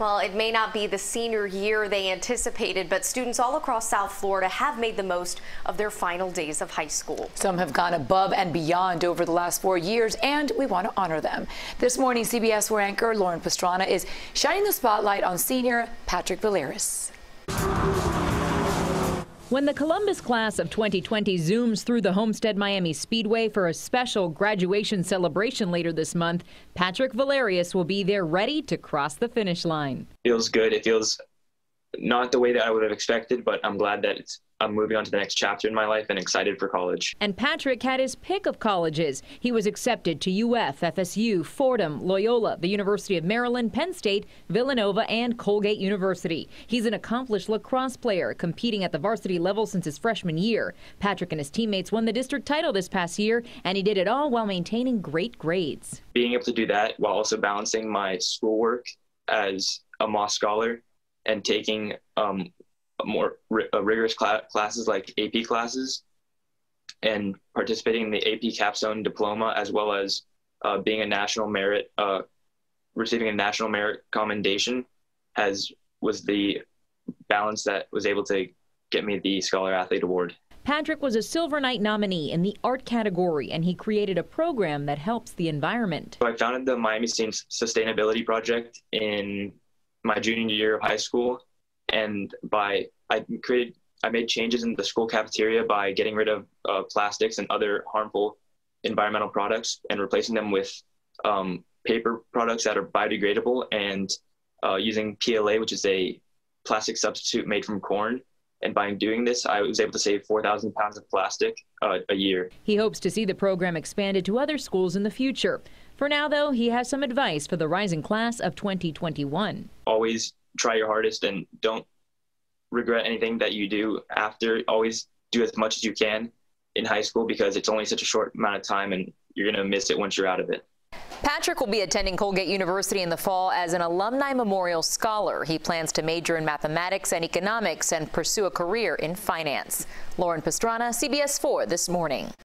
Well, it may not be the senior year they anticipated, but students all across South Florida have made the most of their final days of high school. Some have gone above and beyond over the last four years, and we want to honor them. This morning, CBS 4 anchor Lauren Pastrana is shining the spotlight on senior Patrick Valeris. When the Columbus class of 2020 zooms through the Homestead Miami Speedway for a special graduation celebration later this month, Patrick Valerius will be there ready to cross the finish line. Feels good. It feels not the way that I would have expected, but I'm glad that it's I'm moving on to the next chapter in my life and excited for college. And Patrick had his pick of colleges. He was accepted to UF, FSU, Fordham, Loyola, the University of Maryland, Penn State, Villanova, and Colgate University. He's an accomplished lacrosse player, competing at the varsity level since his freshman year. Patrick and his teammates won the district title this past year, and he did it all while maintaining great grades. Being able to do that while also balancing my schoolwork as a Moss Scholar and taking um, more ri- uh, rigorous cl- classes like AP classes and participating in the AP capstone diploma, as well as uh, being a national merit, uh, receiving a national merit commendation, has was the balance that was able to get me the Scholar Athlete Award. Patrick was a Silver Knight nominee in the art category, and he created a program that helps the environment. So I founded the Miami Scene Sustainability Project in my junior year of high school, and by I created I made changes in the school cafeteria by getting rid of uh, plastics and other harmful environmental products and replacing them with um, paper products that are biodegradable and uh, using PLA, which is a plastic substitute made from corn. And by doing this, I was able to save 4,000 pounds of plastic uh, a year. He hopes to see the program expanded to other schools in the future. For now, though, he has some advice for the rising class of 2021. Always try your hardest and don't regret anything that you do after. Always do as much as you can in high school because it's only such a short amount of time and you're going to miss it once you're out of it. Patrick will be attending Colgate University in the fall as an alumni memorial scholar. He plans to major in mathematics and economics and pursue a career in finance. Lauren Pastrana, CBS 4 this morning.